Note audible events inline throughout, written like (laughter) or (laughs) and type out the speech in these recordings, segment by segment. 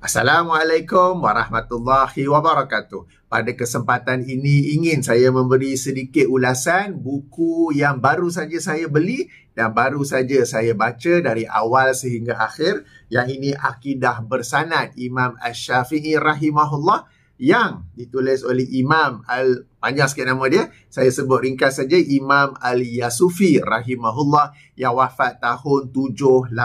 Assalamualaikum warahmatullahi wabarakatuh. Pada kesempatan ini ingin saya memberi sedikit ulasan buku yang baru saja saya beli dan baru saja saya baca dari awal sehingga akhir yang ini Akidah Bersanad Imam Ash-Shafi'i rahimahullah yang ditulis oleh Imam Al panjang sikit nama dia saya sebut ringkas saja Imam Al Yasufi rahimahullah yang wafat tahun 789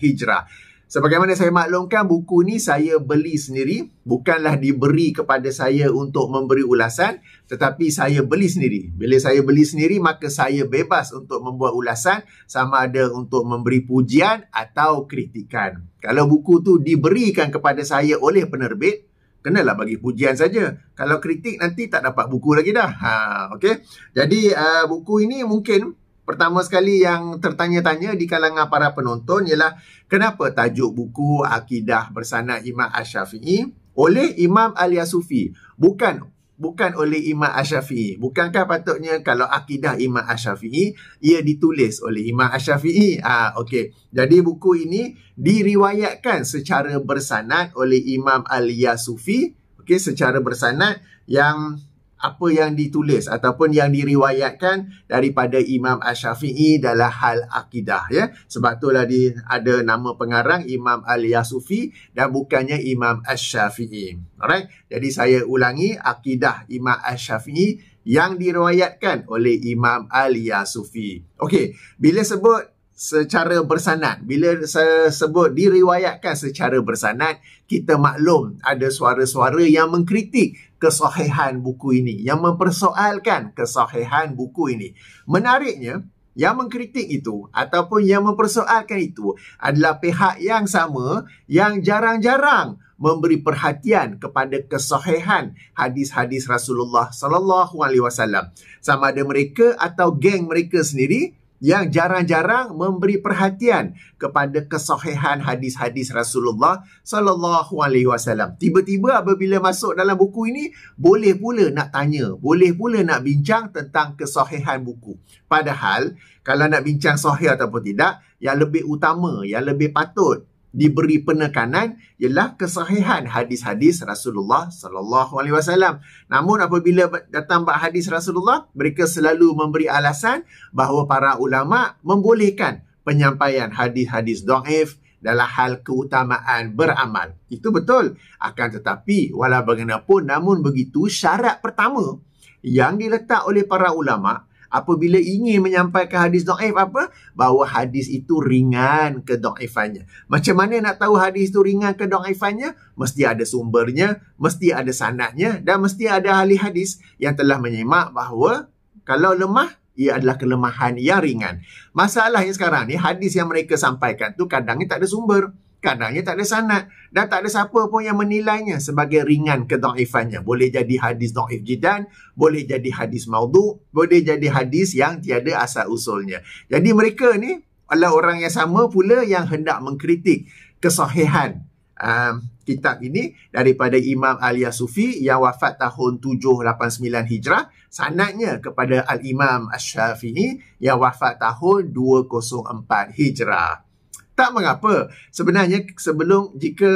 Hijrah. Sebagaimana saya maklumkan, buku ni saya beli sendiri. Bukanlah diberi kepada saya untuk memberi ulasan. Tetapi saya beli sendiri. Bila saya beli sendiri, maka saya bebas untuk membuat ulasan. Sama ada untuk memberi pujian atau kritikan. Kalau buku tu diberikan kepada saya oleh penerbit, kenalah bagi pujian saja. Kalau kritik, nanti tak dapat buku lagi dah. Ha, okay? Jadi, uh, buku ini mungkin Pertama sekali yang tertanya-tanya di kalangan para penonton ialah kenapa tajuk buku Akidah Bersanad Imam Ash-Syafi'i oleh Imam Ali Sufi bukan bukan oleh Imam Ash-Syafi'i. Bukankah patutnya kalau akidah Imam Ash-Syafi'i ia ditulis oleh Imam Ash-Syafi'i? Ah okay Jadi buku ini diriwayatkan secara bersanad oleh Imam Ali Sufi, okay secara bersanad yang apa yang ditulis ataupun yang diriwayatkan daripada Imam Ash-Syafi'i dalam hal akidah ya sebab itulah di ada nama pengarang Imam Al-Yasufi dan bukannya Imam Ash-Syafi'i alright jadi saya ulangi akidah Imam Ash-Syafi'i yang diriwayatkan oleh Imam Al-Yasufi okey bila sebut secara bersanad bila saya sebut diriwayatkan secara bersanad kita maklum ada suara-suara yang mengkritik kesahihan buku ini, yang mempersoalkan kesahihan buku ini. Menariknya, yang mengkritik itu ataupun yang mempersoalkan itu adalah pihak yang sama yang jarang-jarang memberi perhatian kepada kesahihan hadis-hadis Rasulullah sallallahu alaihi wasallam sama ada mereka atau geng mereka sendiri yang jarang-jarang memberi perhatian kepada kesahihan hadis-hadis Rasulullah sallallahu alaihi wasallam. Tiba-tiba apabila masuk dalam buku ini, boleh pula nak tanya, boleh pula nak bincang tentang kesahihan buku. Padahal kalau nak bincang sahih ataupun tidak, yang lebih utama, yang lebih patut diberi penekanan ialah kesahihan hadis-hadis Rasulullah sallallahu alaihi wasallam. Namun apabila datang bab hadis Rasulullah, mereka selalu memberi alasan bahawa para ulama membolehkan penyampaian hadis-hadis dhaif dalam hal keutamaan beramal. Itu betul. Akan tetapi, walau bagaimanapun namun begitu syarat pertama yang diletak oleh para ulama' apabila ingin menyampaikan hadis do'if apa? Bahawa hadis itu ringan ke do'ifannya. Macam mana nak tahu hadis itu ringan ke do'ifannya? Mesti ada sumbernya, mesti ada sanahnya dan mesti ada ahli hadis yang telah menyemak bahawa kalau lemah, ia adalah kelemahan yang ringan. Masalahnya sekarang ni hadis yang mereka sampaikan tu kadangnya tak ada sumber kadangnya tak ada sanat dan tak ada siapa pun yang menilainya sebagai ringan kedaifannya boleh jadi hadis daif jidan boleh jadi hadis maudhu boleh jadi hadis yang tiada asal usulnya jadi mereka ni adalah orang yang sama pula yang hendak mengkritik kesahihan um, kitab ini daripada Imam Al-Yasufi yang wafat tahun 789 Hijrah sanadnya kepada Al-Imam Ash-Shafi'i yang wafat tahun 204 Hijrah. Tak mengapa. Sebenarnya sebelum jika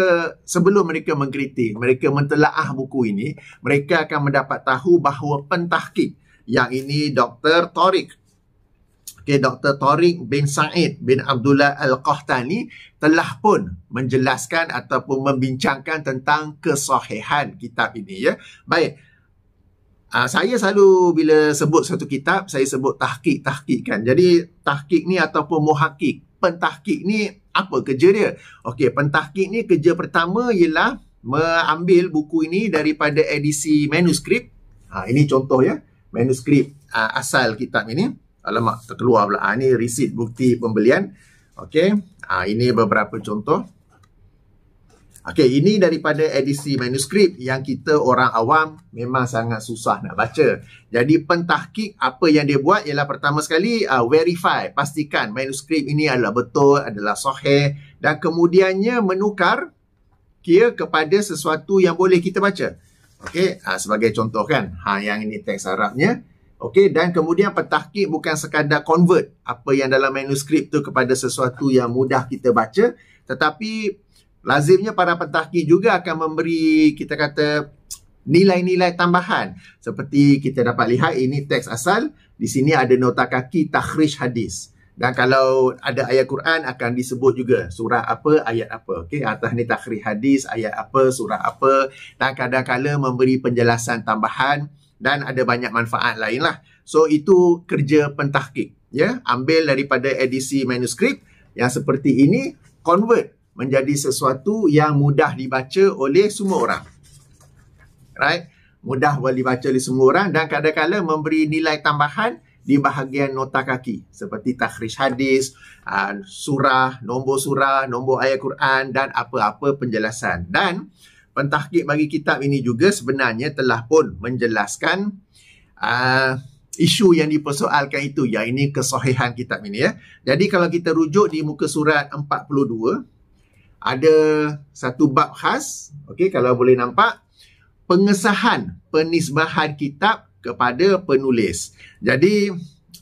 sebelum mereka mengkritik, mereka mentelaah buku ini, mereka akan mendapat tahu bahawa pentahkik yang ini Dr. Torik Okay, Dr. Tariq bin Said bin Abdullah Al-Qahtani telah pun menjelaskan ataupun membincangkan tentang kesahihan kitab ini. Ya. Baik, Uh, saya selalu bila sebut satu kitab, saya sebut tahkik-tahkik kan. Jadi tahkik ni ataupun muhakik, pentahkik ni apa kerja dia? Okey, pentahkik ni kerja pertama ialah mengambil buku ini daripada edisi manuskrip. Ha, ini contoh ya, manuskrip uh, asal kitab ini. Alamak, terkeluar pula. Ha, ini receipt bukti pembelian. Okey, ha, ini beberapa contoh. Okey, ini daripada edisi manuskrip yang kita orang awam memang sangat susah nak baca. Jadi pentahkik apa yang dia buat ialah pertama sekali uh, verify, pastikan manuskrip ini adalah betul, adalah sahih dan kemudiannya menukar kira kepada sesuatu yang boleh kita baca. Okey, uh, sebagai contoh kan, ha yang ini teks Arabnya. Okey, dan kemudian pentahkik bukan sekadar convert apa yang dalam manuskrip tu kepada sesuatu yang mudah kita baca tetapi lazimnya para pentahki juga akan memberi kita kata nilai-nilai tambahan seperti kita dapat lihat ini teks asal di sini ada nota kaki takhrij hadis dan kalau ada ayat Quran akan disebut juga surah apa ayat apa okey atas ni takhrij hadis ayat apa surah apa dan kadang-kadang memberi penjelasan tambahan dan ada banyak manfaat lainlah so itu kerja pentahkik ya ambil daripada edisi manuskrip yang seperti ini convert menjadi sesuatu yang mudah dibaca oleh semua orang. Right? Mudah boleh dibaca oleh semua orang dan kadang-kadang memberi nilai tambahan di bahagian nota kaki seperti takhrij hadis, ah, surah, nombor surah, nombor ayat Quran dan apa-apa penjelasan. Dan pentahkik bagi kitab ini juga sebenarnya telah pun menjelaskan uh, isu yang dipersoalkan itu yang ini kesohihan kitab ini ya. Jadi kalau kita rujuk di muka surat 42 ada satu bab khas okey kalau boleh nampak pengesahan penisbahan kitab kepada penulis jadi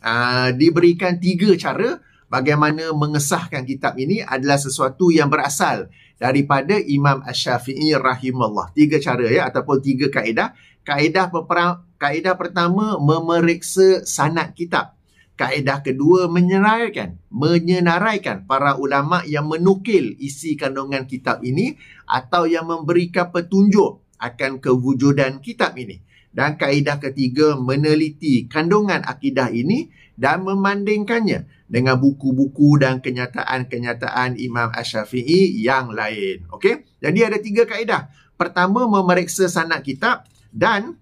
aa, ah, diberikan tiga cara bagaimana mengesahkan kitab ini adalah sesuatu yang berasal daripada Imam ash syafii rahimahullah. tiga cara ya ataupun tiga kaedah kaedah peperang, kaedah pertama memeriksa sanad kitab kaedah kedua menyenaraikan menyenaraikan para ulama yang menukil isi kandungan kitab ini atau yang memberikan petunjuk akan kewujudan kitab ini dan kaedah ketiga meneliti kandungan akidah ini dan memandingkannya dengan buku-buku dan kenyataan-kenyataan Imam Ash-Shafi'i yang lain. Okey? Jadi ada tiga kaedah. Pertama, memeriksa sanad kitab dan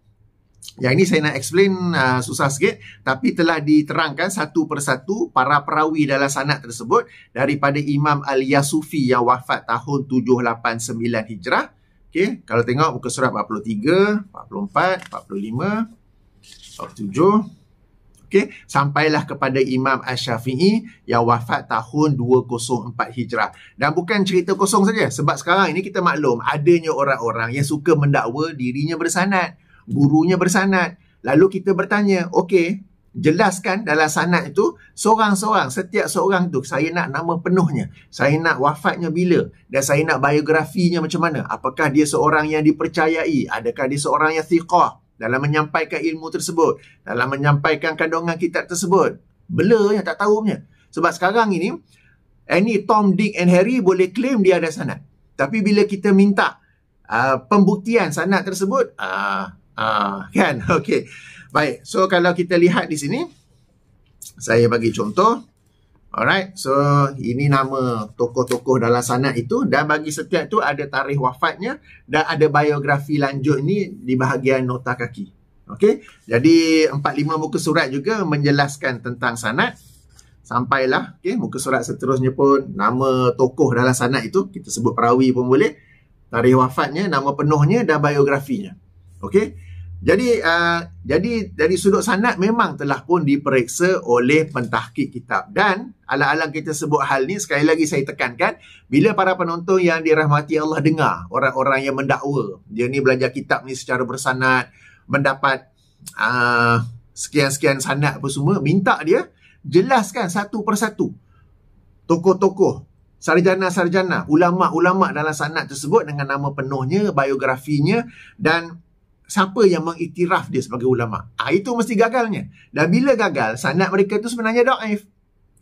Ya ini saya nak explain uh, susah sikit tapi telah diterangkan satu persatu para perawi dalam sanad tersebut daripada Imam Al-Yasufi yang wafat tahun 789 Hijrah. Okey, kalau tengok muka surat 43, 44, 45, 47. Okay, sampailah kepada Imam asy shafii yang wafat tahun 204 Hijrah. Dan bukan cerita kosong saja sebab sekarang ini kita maklum adanya orang-orang yang suka mendakwa dirinya bersanad gurunya bersanad. Lalu kita bertanya, okey, jelaskan dalam sanad itu seorang-seorang, setiap seorang tu saya nak nama penuhnya, saya nak wafatnya bila dan saya nak biografinya macam mana? Apakah dia seorang yang dipercayai? Adakah dia seorang yang thiqah dalam menyampaikan ilmu tersebut, dalam menyampaikan kandungan kitab tersebut? Blur yang tak tahu punya. Sebab sekarang ini any Tom Dick and Harry boleh claim dia ada sanad. Tapi bila kita minta Uh, pembuktian sanat tersebut uh, Uh, kan? (laughs) Okey. Baik. So, kalau kita lihat di sini. Saya bagi contoh. Alright. So, ini nama tokoh-tokoh dalam sanat itu. Dan bagi setiap tu ada tarikh wafatnya. Dan ada biografi lanjut ni di bahagian nota kaki. Okey. Jadi, 45 muka surat juga menjelaskan tentang sanat. Sampailah. Okey. Muka surat seterusnya pun nama tokoh dalam sanat itu. Kita sebut perawi pun boleh. Tarikh wafatnya, nama penuhnya dan biografinya. Okey. Jadi uh, jadi dari sudut sanad memang telah pun diperiksa oleh pentahkik kitab dan ala-ala kita sebut hal ni sekali lagi saya tekankan bila para penonton yang dirahmati Allah dengar orang-orang yang mendakwa dia ni belajar kitab ni secara bersanad mendapat uh, sekian-sekian sanad apa semua minta dia jelaskan satu persatu tokoh-tokoh sarjana-sarjana ulama-ulama dalam sanad tersebut dengan nama penuhnya biografinya dan siapa yang mengiktiraf dia sebagai ulama. Ah ha, itu mesti gagalnya. Dan bila gagal, sanad mereka tu sebenarnya daif.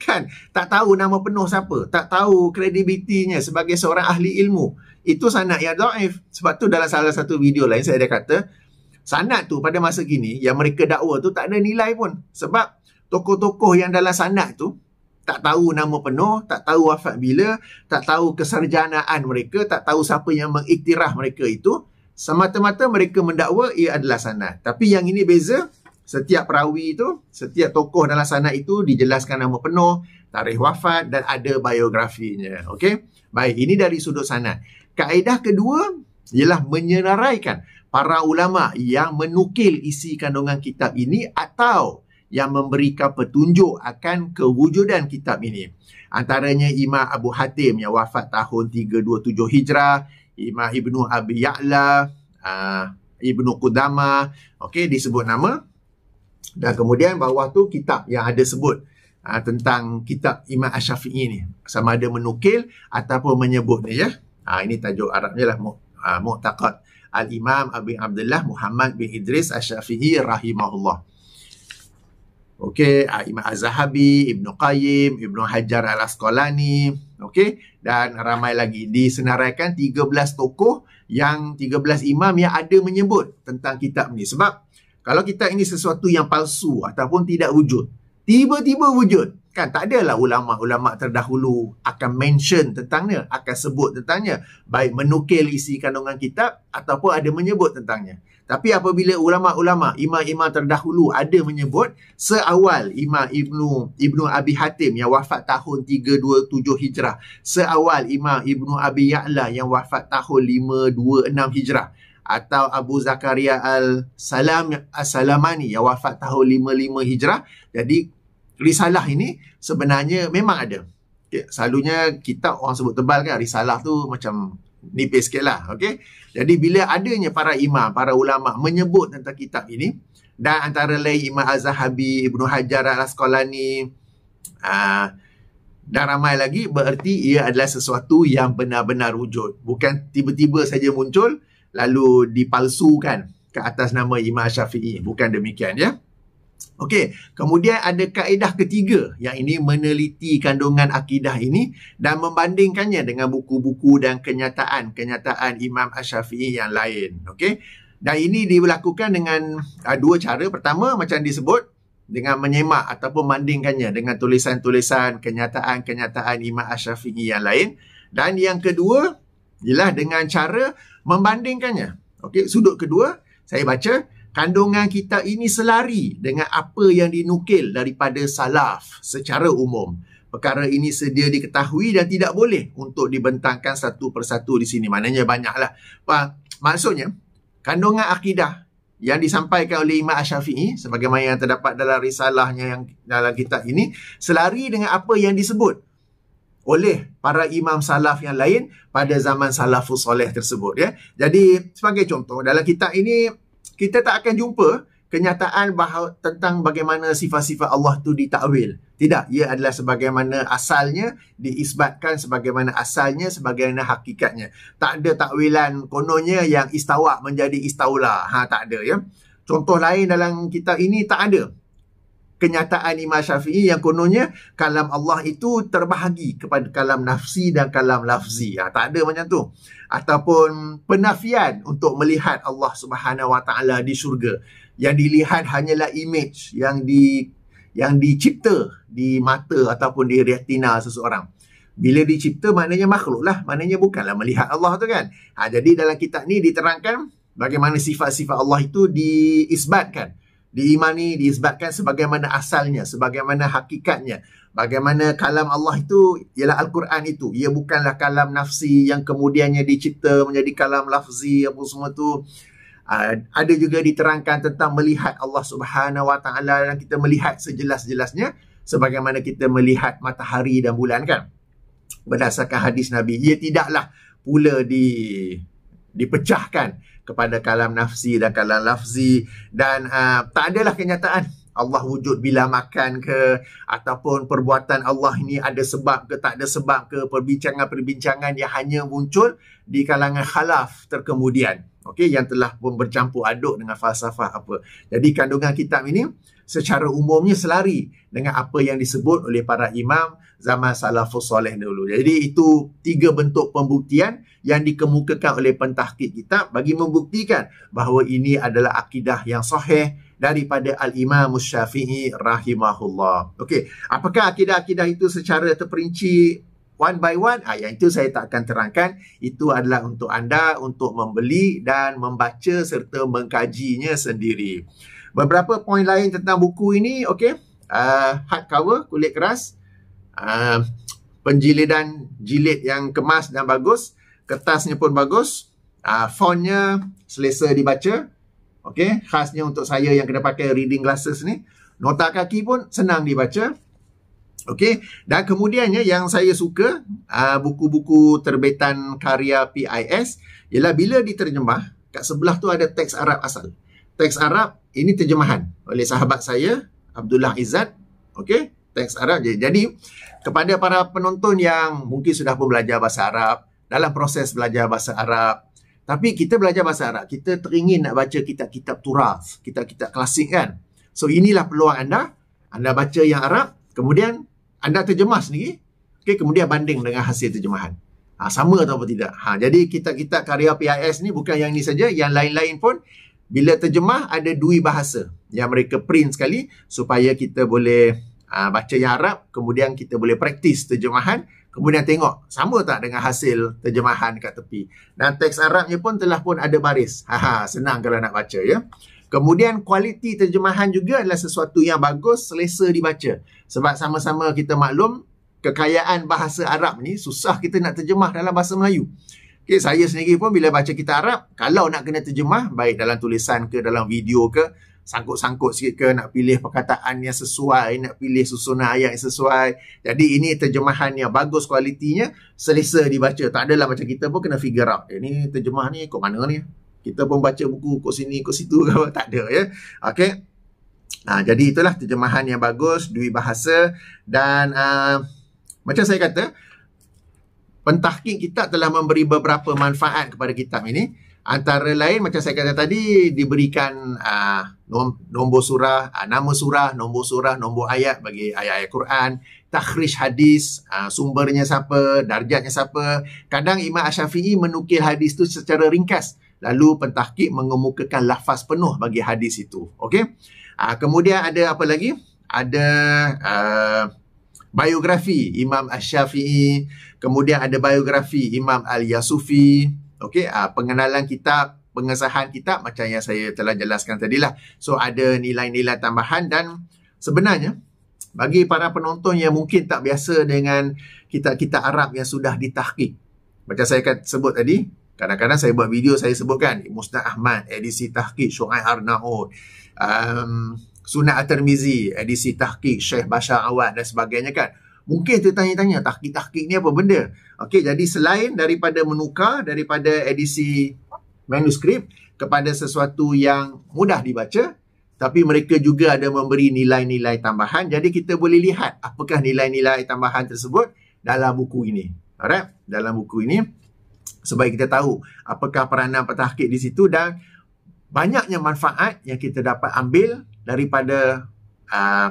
Kan? Tak tahu nama penuh siapa, tak tahu kredibilitinya sebagai seorang ahli ilmu. Itu sanad yang daif. Sebab tu dalam salah satu video lain saya ada kata, sanad tu pada masa kini yang mereka dakwa tu tak ada nilai pun. Sebab tokoh-tokoh yang dalam sanad tu tak tahu nama penuh, tak tahu wafat bila, tak tahu kesarjanaan mereka, tak tahu siapa yang mengiktiraf mereka itu, semata-mata mereka mendakwa ia adalah sanad. Tapi yang ini beza, setiap perawi itu, setiap tokoh dalam sanad itu dijelaskan nama penuh, tarikh wafat dan ada biografinya. Okey. Baik, ini dari sudut sanad. Kaedah kedua ialah menyenaraikan para ulama yang menukil isi kandungan kitab ini atau yang memberikan petunjuk akan kewujudan kitab ini. Antaranya Imam Abu Hatim yang wafat tahun 327 Hijrah, Imam Ibnu Abi Ya'la, uh, Ibnu Qudama, okey disebut nama. Dan kemudian bawah tu kitab yang ada sebut uh, tentang kitab Imam Asy-Syafi'i ni. Sama ada menukil ataupun menyebut ni ya. Uh, ini tajuk Arabnya lah Mu'taqad uh, Al-Imam Abi Abdullah Muhammad bin Idris Asy-Syafi'i rahimahullah. Okey, uh, Imam Az-Zahabi, Ibnu Qayyim, Ibnu Hajar Al-Asqalani, Okey dan ramai lagi disenaraikan 13 tokoh yang 13 imam yang ada menyebut tentang kitab ni sebab kalau kita ini sesuatu yang palsu ataupun tidak wujud tiba-tiba wujud kan tak adalah ulama-ulama terdahulu akan mention tentangnya akan sebut tentangnya baik menukil isi kandungan kitab ataupun ada menyebut tentangnya tapi apabila ulama-ulama, imam-imam terdahulu ada menyebut seawal Imam Ibnu Ibnu Abi Hatim yang wafat tahun 327 Hijrah, seawal Imam Ibnu Abi Ya'la yang wafat tahun 526 Hijrah atau Abu Zakaria Al-Salam As-Salamani yang wafat tahun 55 Hijrah. Jadi risalah ini sebenarnya memang ada. Okay. Selalunya kita orang sebut tebal kan risalah tu macam nipis sikit lah. Okay? Jadi bila adanya para imam, para ulama menyebut tentang kitab ini dan antara lain Imam Al-Zahabi, Ibn Hajar Al-Asqalani ah, dan ramai lagi bererti ia adalah sesuatu yang benar-benar wujud. Bukan tiba-tiba saja muncul lalu dipalsukan ke atas nama Imam Syafi'i. Bukan demikian ya. Okey, kemudian ada kaedah ketiga yang ini meneliti kandungan akidah ini dan membandingkannya dengan buku-buku dan kenyataan-kenyataan Imam Ash-Shafi'i yang lain. Okey, dan ini dilakukan dengan uh, dua cara. Pertama, macam disebut dengan menyemak ataupun membandingkannya dengan tulisan-tulisan kenyataan-kenyataan Imam Ash-Shafi'i yang lain. Dan yang kedua, ialah dengan cara membandingkannya. Okey, sudut kedua, saya baca kandungan kita ini selari dengan apa yang dinukil daripada salaf secara umum. Perkara ini sedia diketahui dan tidak boleh untuk dibentangkan satu persatu di sini. Maknanya banyaklah. Maksudnya, kandungan akidah yang disampaikan oleh Imam Ash-Syafi'i sebagaimana yang terdapat dalam risalahnya yang dalam kitab ini selari dengan apa yang disebut oleh para imam salaf yang lain pada zaman salafus soleh tersebut ya. Jadi sebagai contoh dalam kitab ini kita tak akan jumpa kenyataan bahawa tentang bagaimana sifat-sifat Allah tu ditakwil. Tidak, ia adalah sebagaimana asalnya, diisbatkan sebagaimana asalnya, sebagaimana hakikatnya. Tak ada takwilan kononnya yang istawa menjadi istaula. Ha, tak ada ya. Contoh lain dalam kitab ini tak ada kenyataan Imam Syafi'i yang kononnya kalam Allah itu terbahagi kepada kalam nafsi dan kalam lafzi. Ha, tak ada macam tu. Ataupun penafian untuk melihat Allah Subhanahu Wa Taala di syurga. Yang dilihat hanyalah image yang di yang dicipta di mata ataupun di retina seseorang. Bila dicipta maknanya makhluk lah. Maknanya bukanlah melihat Allah tu kan. Ha, jadi dalam kitab ni diterangkan bagaimana sifat-sifat Allah itu diisbatkan diimani, diisbatkan sebagaimana asalnya, sebagaimana hakikatnya. Bagaimana kalam Allah itu ialah Al-Quran itu. Ia bukanlah kalam nafsi yang kemudiannya dicipta menjadi kalam lafzi apa semua tu. Ah, ada juga diterangkan tentang melihat Allah Subhanahu Wa Taala dan kita melihat sejelas-jelasnya sebagaimana kita melihat matahari dan bulan kan. Berdasarkan hadis Nabi, ia tidaklah pula di dipecahkan kepada kalam nafsi dan kalam lafzi dan uh, tak adalah kenyataan Allah wujud bila makan ke ataupun perbuatan Allah ini ada sebab ke tak ada sebab ke perbincangan-perbincangan yang hanya muncul di kalangan khalaf terkemudian okey yang telah pun bercampur aduk dengan falsafah apa jadi kandungan kitab ini secara umumnya selari dengan apa yang disebut oleh para imam zaman salafus soleh dulu. Jadi itu tiga bentuk pembuktian yang dikemukakan oleh pentahkik kita bagi membuktikan bahawa ini adalah akidah yang sahih daripada al-imam syafi'i rahimahullah. Okey, apakah akidah-akidah itu secara terperinci one by one? Ah, yang itu saya tak akan terangkan. Itu adalah untuk anda untuk membeli dan membaca serta mengkajinya sendiri. Beberapa poin lain tentang buku ini, okey. Uh, ah, hardcover, kulit keras. Uh, ah, penjilidan jilid yang kemas dan bagus. Kertasnya pun bagus. Uh, fontnya selesa dibaca. Okey, khasnya untuk saya yang kena pakai reading glasses ni. Nota kaki pun senang dibaca. Okey, dan kemudiannya yang saya suka uh, buku-buku terbitan karya PIS ialah bila diterjemah, kat sebelah tu ada teks Arab asal teks Arab ini terjemahan oleh sahabat saya Abdullah Izzat. Okey, teks Arab. Jadi kepada para penonton yang mungkin sudah pun belajar bahasa Arab, dalam proses belajar bahasa Arab, tapi kita belajar bahasa Arab, kita teringin nak baca kitab-kitab turaf, kitab-kitab klasik kan. So inilah peluang anda, anda baca yang Arab, kemudian anda terjemah sendiri. Okey, kemudian banding dengan hasil terjemahan. Ha, sama atau tidak. Ha, jadi kitab-kitab karya PIS ni bukan yang ni saja, yang lain-lain pun bila terjemah ada dua bahasa yang mereka print sekali supaya kita boleh uh, baca yang Arab kemudian kita boleh praktis terjemahan kemudian tengok sama tak dengan hasil terjemahan kat tepi dan teks Arabnya pun telah pun ada baris haha senang kalau nak baca ya kemudian kualiti terjemahan juga adalah sesuatu yang bagus selesa dibaca sebab sama-sama kita maklum kekayaan bahasa Arab ni susah kita nak terjemah dalam bahasa Melayu Okay, saya sendiri pun bila baca kitab Arab, kalau nak kena terjemah, baik dalam tulisan ke dalam video ke, sangkut-sangkut sikit ke nak pilih perkataan yang sesuai, nak pilih susunan ayat yang sesuai. Jadi ini terjemahan yang bagus kualitinya, selesa dibaca. Tak adalah macam kita pun kena figure out. Ini eh, terjemah ni kok mana ni? Kita pun baca buku kok sini, kok situ ke apa? (laughs) Tak ada ya. Okay. Ha, jadi itulah terjemahan yang bagus, duit bahasa dan uh, macam saya kata, pentahking kitab telah memberi beberapa manfaat kepada kitab ini. Antara lain macam saya kata tadi diberikan uh, nombor surah, uh, nama surah, nombor surah, nombor ayat bagi ayat-ayat Quran, takhrij hadis, uh, sumbernya siapa, darjatnya siapa. Kadang Imam Asy-Syafi'i menukil hadis itu secara ringkas lalu pentahkik mengemukakan lafaz penuh bagi hadis itu. Okey. Uh, kemudian ada apa lagi? Ada uh, biografi Imam ash shafii kemudian ada biografi Imam Al-Yasufi, okey, uh, pengenalan kitab, pengesahan kitab macam yang saya telah jelaskan tadilah. So ada nilai-nilai tambahan dan sebenarnya bagi para penonton yang mungkin tak biasa dengan kitab-kitab Arab yang sudah ditahqiq. Macam saya kat sebut tadi, kadang-kadang saya buat video saya sebutkan Musnad Ahmad edisi tahqiq Syu'aib Arnaud. Um, Sunat At-Tirmizi, edisi tahqiq Syekh Bashar Awad dan sebagainya kan. Mungkin tertanya-tanya tanya tahqiq-tahqiq ni apa benda? Okey, jadi selain daripada menukar daripada edisi manuskrip kepada sesuatu yang mudah dibaca, tapi mereka juga ada memberi nilai-nilai tambahan. Jadi kita boleh lihat apakah nilai-nilai tambahan tersebut dalam buku ini. Alright, dalam buku ini supaya kita tahu apakah peranan pentahqiq di situ dan banyaknya manfaat yang kita dapat ambil daripada uh,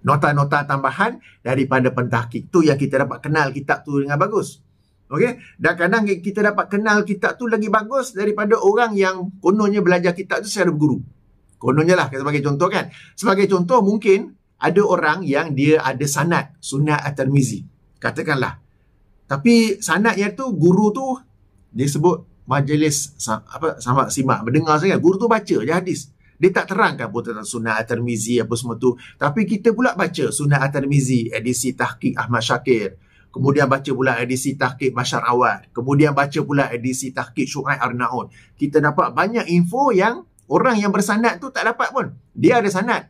nota-nota tambahan daripada pentahkik. Itu yang kita dapat kenal kitab tu dengan bagus. Okey, dan kadang kita dapat kenal kitab tu lagi bagus daripada orang yang kononnya belajar kitab tu secara guru. Kononnya lah, kita sebagai contoh kan. Sebagai contoh mungkin ada orang yang dia ada sanat sunnah at-tirmizi. Katakanlah. Tapi sanat yang tu guru tu dia sebut majlis apa sama simak mendengar saja guru tu baca je hadis dia tak terangkan pun tentang sunnah At-Tirmizi apa semua tu tapi kita pula baca sunnah At-Tirmizi edisi tahqiq Ahmad Syakir kemudian baca pula edisi tahqiq Bashar Awad kemudian baca pula edisi tahqiq Syuaib Arnaud kita dapat banyak info yang orang yang bersanad tu tak dapat pun dia ada sanad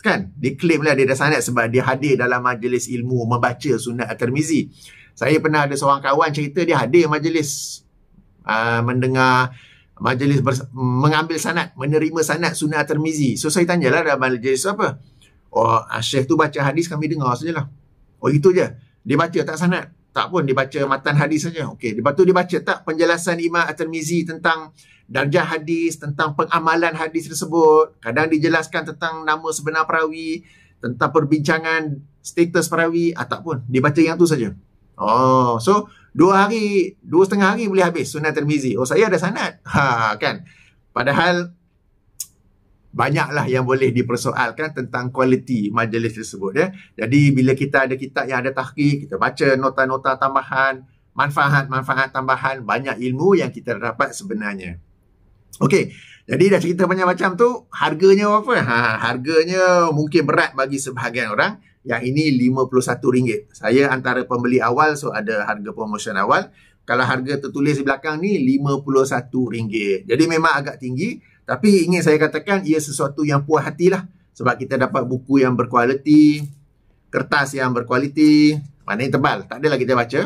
kan dia claim lah dia ada sanad sebab dia hadir dalam majlis ilmu membaca sunnah At-Tirmizi saya pernah ada seorang kawan cerita dia hadir majlis uh, mendengar majlis mengambil sanat, menerima sanat sunnah termizi. So saya tanya tanyalah dalam majlis apa? Oh, asyik ah, tu baca hadis kami dengar lah. Oh, itu je. Dia baca tak sanat? Tak pun, dia baca matan hadis saja. Okey, lepas tu dia baca tak penjelasan Imam at tentang darjah hadis, tentang pengamalan hadis tersebut. Kadang dijelaskan tentang nama sebenar perawi, tentang perbincangan status perawi ataupun ah, dia baca yang tu saja. Oh, so dua hari, dua setengah hari boleh habis sunat termizi. Oh, saya ada sanat. (laughs) Ha, kan? Padahal, banyaklah yang boleh dipersoalkan tentang kualiti majlis tersebut. Ya? Jadi, bila kita ada kitab yang ada tahqi, kita baca nota-nota tambahan, manfaat-manfaat tambahan, banyak ilmu yang kita dapat sebenarnya. Okey, jadi dah cerita banyak macam tu, harganya apa? Ha, harganya mungkin berat bagi sebahagian orang. Yang ini RM51. Saya antara pembeli awal so ada harga promotion awal. Kalau harga tertulis di belakang ni RM51. Jadi memang agak tinggi tapi ingin saya katakan ia sesuatu yang puas hatilah sebab kita dapat buku yang berkualiti, kertas yang berkualiti, mana yang tebal. Tak adalah kita baca.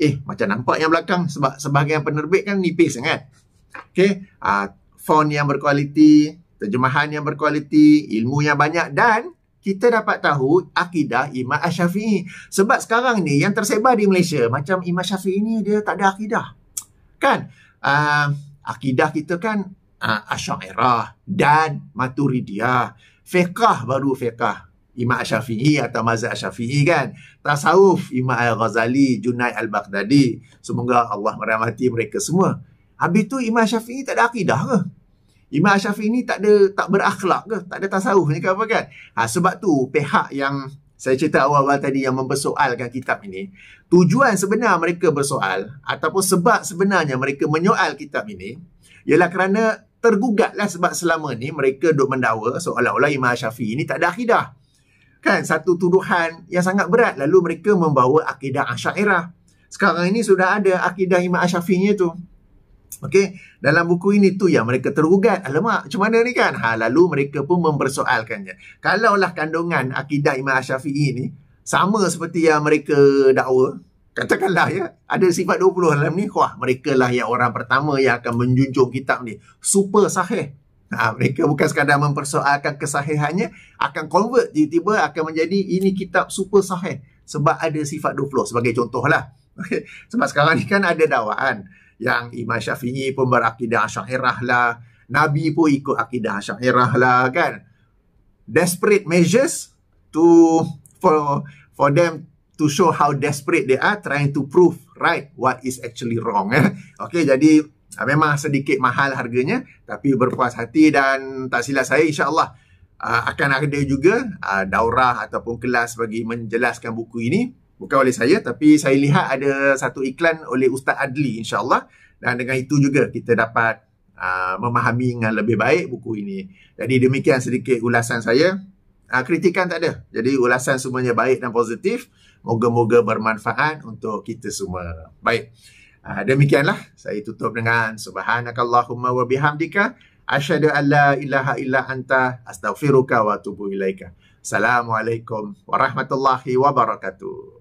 Eh, macam nampak yang belakang sebab sebahagian penerbit kan nipis sangat. Okay. Uh, ah, font yang berkualiti, terjemahan yang berkualiti, ilmu yang banyak dan kita dapat tahu akidah Imam Ash-Syafi'i. Sebab sekarang ni yang tersebar di Malaysia, macam Imam Syafi'i ni dia tak ada akidah. Kan? Uh, akidah kita kan uh, Asyairah dan Maturidiyah. Fiqah baru fiqah. Imam Ash-Syafi'i atau Mazhab Ash-Syafi'i kan. Tasawuf Imam Al-Ghazali, Junai Al-Baghdadi. Semoga Allah merahmati mereka semua. Habis tu Imam Syafi'i tak ada akidah ke? Imam Syafi'i ni tak ada tak berakhlak ke? Tak ada tasawuf ni ke apa kan? Ha, sebab tu pihak yang saya cerita awal-awal tadi yang mempersoalkan kitab ini, tujuan sebenar mereka bersoal ataupun sebab sebenarnya mereka menyoal kitab ini ialah kerana tergugatlah sebab selama ni mereka duk mendakwa seolah-olah Imam Syafi'i ni tak ada akidah. Kan satu tuduhan yang sangat berat lalu mereka membawa akidah Asy'ariyah. Sekarang ini sudah ada akidah Imam Asy'afinya tu. Okey, dalam buku ini tu yang mereka tergugat. Alamak, macam mana ni kan? Ha, lalu mereka pun mempersoalkannya. Kalaulah kandungan akidah Imam Syafi'i ni sama seperti yang mereka dakwa, katakanlah ya, ada sifat 20 dalam ni, wah, mereka lah yang orang pertama yang akan menjunjung kitab ni. Super sahih. Ha, mereka bukan sekadar mempersoalkan kesahihannya, akan convert tiba-tiba akan menjadi ini kitab super sahih. Sebab ada sifat 20 sebagai contohlah. Okay. Sebab sekarang ni kan ada dakwaan yang Imam Syafi'i pun berakidah Asyairah lah. Nabi pun ikut akidah Asyairah lah kan. Desperate measures to for for them to show how desperate they are trying to prove right what is actually wrong. Eh. Okay, jadi ah, memang sedikit mahal harganya tapi berpuas hati dan tak silap saya insyaAllah uh, akan ada juga ah, daurah ataupun kelas bagi menjelaskan buku ini bukan oleh saya tapi saya lihat ada satu iklan oleh Ustaz Adli insyaAllah dan dengan itu juga kita dapat uh, memahami dengan lebih baik buku ini jadi demikian sedikit ulasan saya uh, kritikan tak ada jadi ulasan semuanya baik dan positif moga-moga bermanfaat untuk kita semua baik uh, demikianlah saya tutup dengan subhanakallahumma wa bihamdika asyhadu an la ilaha illa anta astaghfiruka wa atubu ilaika Assalamualaikum warahmatullahi wabarakatuh.